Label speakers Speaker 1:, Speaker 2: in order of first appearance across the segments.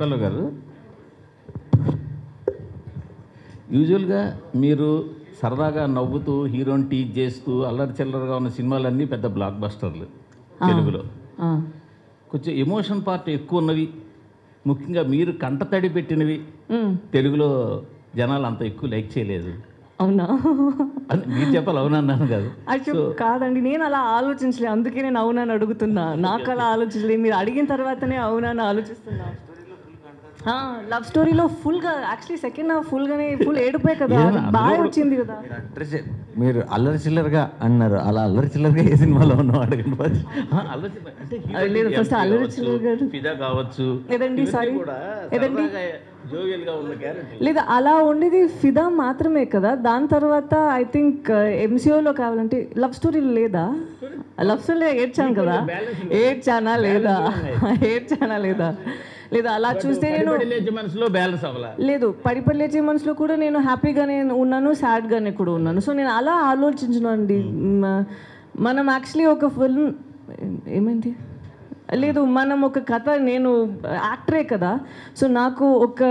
Speaker 1: పుష్పారావు గారు యూజువల్గా మీరు సరదాగా నవ్వుతూ హీరోని టీచ్ చేస్తూ అల్లరి చిల్లరగా ఉన్న సినిమాలన్నీ పెద్ద బ్లాక్ బస్టర్లు తెలుగులో కొంచెం ఎమోషన్ పార్ట్ ఎక్కువ ఉన్నవి ముఖ్యంగా మీరు కంటతడి పెట్టినవి తెలుగులో జనాలు అంత ఎక్కువ లైక్ చేయలేదు అవునా మీరు చెప్పాలి అన్నాను కాదు కాదండి నేను అలా ఆలోచించలే అందుకే నేను అని అడుగుతున్నా నాకు అలా ఆలోచించలేదు మీరు అడిగిన తర్వాతనే అవునా ఆలోచిస్తున్నా లవ్ స్టోరీలో ఫుల్గా యాక్చువల్లీ సెకండ్ హాఫ్ ఫుల్గానే ఫుల్ ఏడుపోయి కదా బాగా వచ్చింది కదా మీరు అల్లరి చిల్లరగా అన్నారు అలా అల్లరి చిల్లరగా ఏ సినిమాలో ఉన్నవాడు అడగండి లేదు ఫస్ట్ అల్లరి చిల్లరగా ఫిదా కావచ్చు లేదండి సారీ లేదండి లేదు అలా ఉండేది ఫిదా మాత్రమే కదా దాని తర్వాత ఐ థింక్ ఎంసీఓలో కావాలంటే లవ్ స్టోరీలు లేదా లవ్ స్టోరీ ఏడ్చాను కదా ఏడ్చానా లేదా ఏడ్చానా లేదా లేదా అలా చూస్తే నేను మనసులో బ్యాలెన్స్ అవ్వాలి లేదు పరిపలేచే మనసులో కూడా నేను హ్యాపీగా నేను ఉన్నాను సాడ్గానే కూడా ఉన్నాను సో నేను అలా ఆలోచించినండి hmm. మనం యాక్చువల్లీ ఒక ఫిల్మ్ ఏమైంది లేదు మనం ఒక కథ నేను యాక్టరే కదా సో నాకు ఒక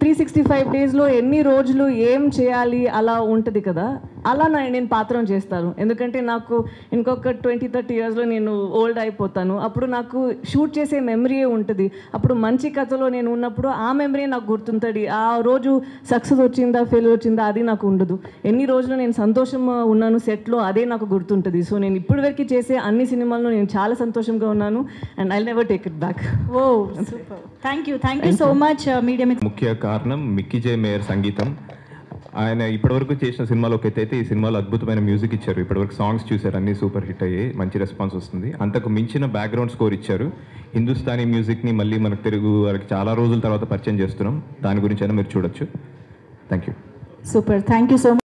Speaker 1: త్రీ సిక్స్టీ ఫైవ్ డేస్లో ఎన్ని రోజులు ఏం చేయాలి అలా ఉంటుంది కదా అలా నా నేను పాత్రం చేస్తాను ఎందుకంటే నాకు ఇంకొక ట్వంటీ థర్టీ ఇయర్స్లో నేను ఓల్డ్ అయిపోతాను అప్పుడు నాకు షూట్ చేసే మెమరీయే ఉంటుంది అప్పుడు మంచి కథలో నేను ఉన్నప్పుడు ఆ మెమరీ నాకు గుర్తుంటుంది ఆ రోజు సక్సెస్ వచ్చిందా ఫెయిల్ వచ్చిందా అది నాకు ఉండదు ఎన్ని రోజులు నేను సంతోషం ఉన్నాను సెట్లో అదే నాకు గుర్తుంటుంది సో నేను ఇప్పటి వరకు చేసే అన్ని సినిమాల్లో నేను చాలా సంతోషంగా ఉన్నాను and I never take it back oh thank you thank you so much media కారణం మిక్కిజే జే మేయర్ సంగీతం ఆయన ఇప్పటివరకు చేసిన సినిమాలోకైతే అయితే ఈ సినిమాలో అద్భుతమైన మ్యూజిక్ ఇచ్చారు ఇప్పటివరకు సాంగ్స్ చూశారు అన్ని సూపర్ హిట్ అయ్యాయి మంచి రెస్పాన్స్ వస్తుంది అంతకు మించిన బ్యాక్గ్రౌండ్ స్కోర్ ఇచ్చారు హిందుస్థానీ మ్యూజిక్ని మళ్ళీ మనకు తెలుగు వాళ్ళకి చాలా రోజుల తర్వాత పరిచయం చేస్తున్నాం దాని గురించి అయినా మీరు చూడొచ్చు thank you super thank you so much